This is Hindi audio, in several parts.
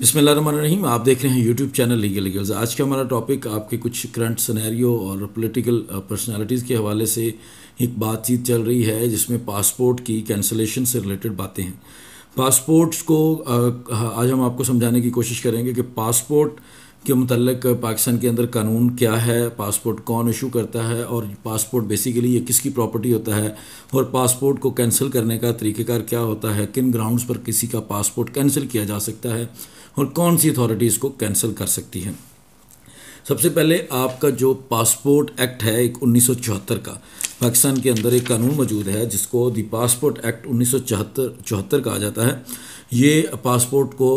रही आप देख रहे हैं यूट्यूब चैनल लीगल लीगल्स आज का हमारा टॉपिक आपके कुछ करंट सिनेरियो और पॉलिटिकल पर्सनालिटीज़ के हवाले से एक बातचीत चल रही है जिसमें पासपोर्ट की कैंसलेशन से रिलेटेड बातें हैं पासपोर्ट्स को आज हम आपको समझाने की कोशिश करेंगे कि पासपोर्ट के मतलब पाकिस्तान के अंदर कानून क्या है पासपोर्ट कौन इशू करता है और पासपोर्ट बेसिकली ये किसकी प्रॉपर्टी होता है और पासपोर्ट को कैंसिल करने का तरीक़ेकार क्या होता है किन ग्राउंड्स पर किसी का पासपोर्ट कैंसिल किया जा सकता है और कौन सी अथॉरिटी इसको कैंसिल कर सकती है सबसे पहले आपका जो पासपोर्ट एक्ट है एक उन्नीस का पाकिस्तान के अंदर एक कानून मौजूद है जिसको दी पासपोर्ट एक्ट उन्नीस सौ कहा जाता है ये पासपोर्ट को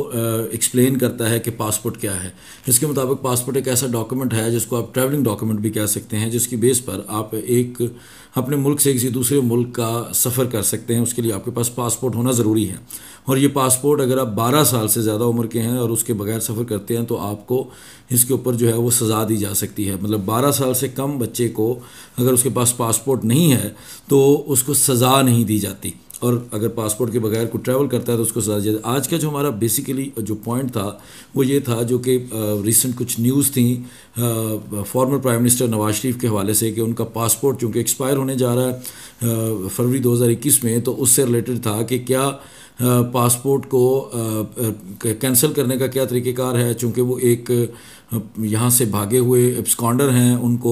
एक्सप्लेन करता है कि पासपोर्ट क्या है इसके मुताबिक पासपोर्ट एक ऐसा डॉक्यूमेंट है जिसको आप ट्रैवलिंग डॉक्यूमेंट भी कह सकते हैं जिसकी बेस पर आप एक अपने मुल्क से किसी दूसरे मुल्क का सफ़र कर सकते हैं उसके लिए आपके पास पासपोर्ट होना ज़रूरी है और ये पासपोर्ट अगर आप 12 साल से ज़्यादा उम्र के हैं और उसके बगैर सफ़र करते हैं तो आपको इसके ऊपर जो है वो सज़ा दी जा सकती है मतलब 12 साल से कम बच्चे को अगर उसके पास पासपोर्ट नहीं है तो उसको सज़ा नहीं दी जाती और अगर पासपोर्ट के बगैर कोई ट्रैवल करता है तो उसको सजा जाए आज का जो हमारा बेसिकली जो पॉइंट था वो ये था जो कि रिसेंट कुछ न्यूज़ थी former prime minister Nawaz Sharif के हवाले से कि उनका पासपोर्ट चूँकि एक्सपायर होने जा रहा है फरवरी 2021 में तो उससे रिलेटेड था कि क्या पासपोर्ट को कैंसिल करने का क्या तरीक़ेकार है चूँकि वो एक यहाँ से भागे हुए एब्सकॉन्डर हैं उनको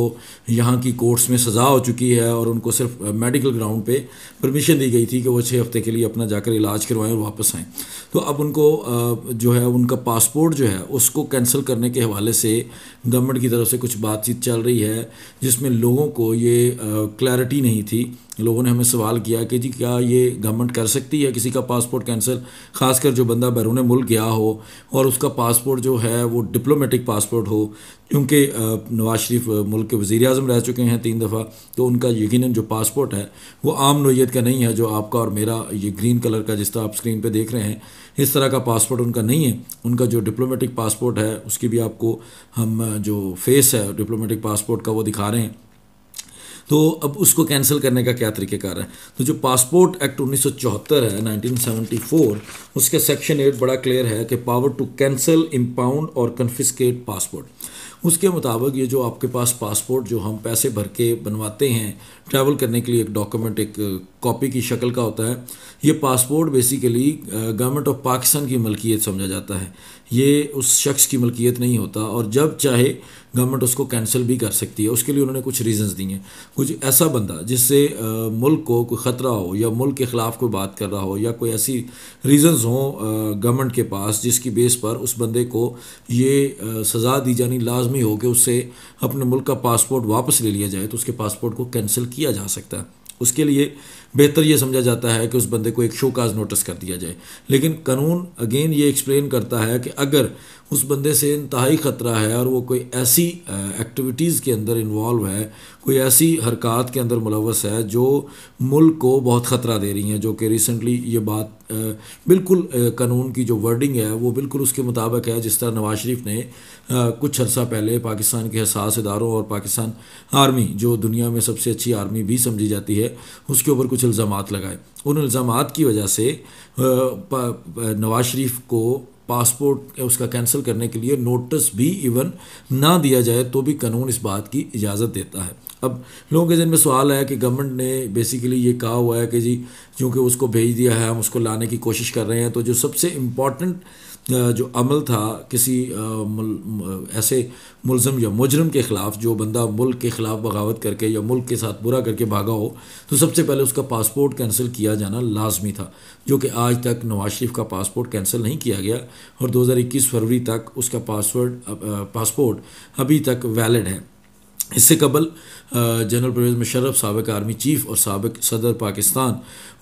यहाँ की कोर्ट्स में सज़ा हो चुकी है और उनको सिर्फ मेडिकल ग्राउंड पे परमिशन दी गई थी कि वो छः हफ्ते के लिए अपना जाकर इलाज करवाएं और वापस आएँ तो अब उनको जो है उनका पासपोर्ट जो है उसको कैंसिल करने के हवाले से गवर्नमेंट की तरफ से कुछ बातचीत चल रही है जिसमें लोगों को ये क्लैरिटी नहीं थी लोगों ने हमें सवाल किया कि जी क्या ये गवर्नमेंट कर सकती है किसी का पासपोर्ट कैंसिल खासकर जो बंदा बैरून मुल्क गया हो और उसका पासपोर्ट जो है वो डिप्लोमेटिक पासपोर्ट पासपोर्ट हो क्योंकि नवाज शरीफ मुल्क के वज़ी अजम रह चुके हैं तीन दफ़ा तो उनका यकीन जो पासपोर्ट है वो आम नोयत का नहीं है जो आपका और मेरा ये ग्रीन कलर का जिस तरह आप स्क्रीन पर देख रहे हैं इस तरह का पासपोर्ट उनका नहीं है उनका जो डिप्लोमेटिक पासपोर्ट है उसकी भी आपको हम जो फेस है डिप्लोमेटिक पासपोर्ट का वो दिखा रहे हैं तो अब उसको कैंसिल करने का क्या तरीक़ेकार है तो जो पासपोर्ट एक्ट उन्नीस है 1974 उसके सेक्शन एट बड़ा क्लियर है कि पावर टू कैंसिल इम्पाउंड और कन्फिस्केट पासपोर्ट उसके मुताबिक ये जो आपके पास पासपोर्ट जो हम पैसे भर के बनवाते हैं ट्रैवल करने के लिए एक डॉक्यूमेंट एक कॉपी की शक्ल का होता है ये passport basically government of Pakistan की मलकियत समझा जाता है ये उस शख्स की मलकियत नहीं होता और जब चाहे गवर्नमेंट उसको कैंसिल भी कर सकती है उसके लिए उन्होंने कुछ रीजंस दिए हैं कुछ ऐसा बंदा जिससे uh, मुल्क को कोई ख़तरा हो या मुल्क के ख़िलाफ़ कोई बात कर रहा हो या कोई ऐसी रीजंस हो गवर्नमेंट के पास जिसकी बेस पर उस बंदे को ये uh, सज़ा दी जानी लाजमी हो कि उससे अपने मुल्क का पासपोर्ट वापस ले लिया जाए तो उसके पासपोर्ट को कैंसिल किया जा सकता है उसके लिए बेहतर ये समझा जाता है कि उस बंदे को एक शो काज नोटिस कर दिया जाए लेकिन कानून अगेन ये एक्सप्लेन करता है कि अगर उस बंदे से इंतहाई ख़तरा है और वो कोई ऐसी एक्टिविटीज़ के अंदर इन्वॉल्व है कोई ऐसी हरकत के अंदर मुलवस है जो मुल्क को बहुत ख़तरा दे रही हैं जो कि रिसेंटली ये बात बिल्कुल कानून की जो वर्डिंग है वो बिल्कुल उसके मुताबिक है जिस तरह नवाज शरीफ ने कुछ अर्सा पहले पाकिस्तान के हसास इदारों और पाकिस्तान आर्मी जो दुनिया में सबसे अच्छी आर्मी भी समझी जाती है उसके ऊपर कुछ कुछ इल्ज़ाम लगाए उन इल्ज़ाम की वजह से नवाज शरीफ को पासपोर्ट उसका कैंसिल करने के लिए नोटिस भी इवन ना दिया जाए तो भी कानून इस बात की इजाज़त देता है अब लोगों के जिन में सवाल आया कि गवर्नमेंट ने बेसिकली ये कहा हुआ है कि जी क्योंकि उसको भेज दिया है हम उसको लाने की कोशिश कर रहे हैं तो जो सबसे इम्पॉर्टेंट जो अमल था किसी ऐसे मुलम या मुजरम के ख़िलाफ़ जो बंदा मुल्क के ख़िलाफ़ बगावत करके या मुल्क के साथ बुरा करके भागा हो तो सबसे पहले उसका पासपोर्ट कैंसिल किया जाना लाजमी था जो कि आज तक नवाज शरीफ का पासपोर्ट कैंसिल नहीं किया गया और 2021 फरवरी तक उसका पासवर्ड पासपोर्ट अभी तक वैलड है इससे कबल जनरल परवेज़ मुशर्रफ सबक आर्मी चीफ़ और सबक सदर पाकिस्तान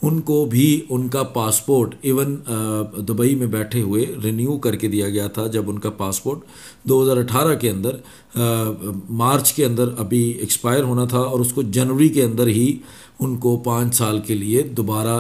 उनको भी उनका पासपोर्ट इवन दुबई में बैठे हुए रिन्यू करके दिया गया था जब उनका पासपोर्ट 2018 के अंदर आ, मार्च के अंदर अभी एक्सपायर होना था और उसको जनवरी के अंदर ही उनको पाँच साल के लिए दोबारा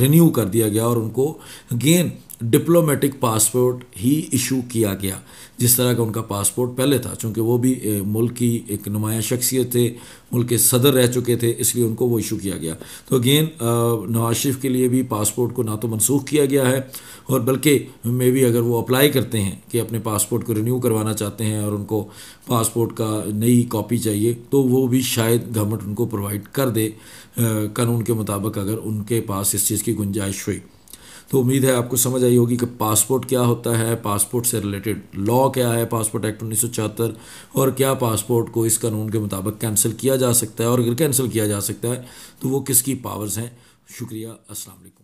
रिन्यू कर दिया गया और उनको अगेन डिप्लोमेटिक पासपोर्ट ही इशू किया गया जिस तरह का उनका पासपोर्ट पहले था चूँकि वो भी मुल्क की एक नुमाया शख्सियत थे मुल्क के सदर रह चुके थे इसलिए उनको वो इशू किया गया तो अगेन नवाज शरीफ के लिए भी पासपोर्ट को ना तो मनसूख किया गया है और बल्कि मे भी अगर वो अप्लाई करते हैं कि अपने पासपोर्ट को रिन्यू करवाना चाहते हैं और उनको पासपोर्ट का नई कॉपी चाहिए तो वो भी शायद गवर्नमेंट उनको प्रोवाइड कर दे कानून के मुताबिक अगर उनके पास इस चीज़ की गुंजाइश हुई तो उम्मीद है आपको समझ आई होगी कि पासपोर्ट क्या होता है पासपोर्ट से रिलेटेड लॉ क्या है पासपोर्ट एक्ट उन्नीस और क्या पासपोर्ट को इस कानून के मुताबिक कैंसिल किया जा सकता है और अगर कैंसिल किया जा सकता है तो वो किसकी पावर्स हैं शुक्रिया असल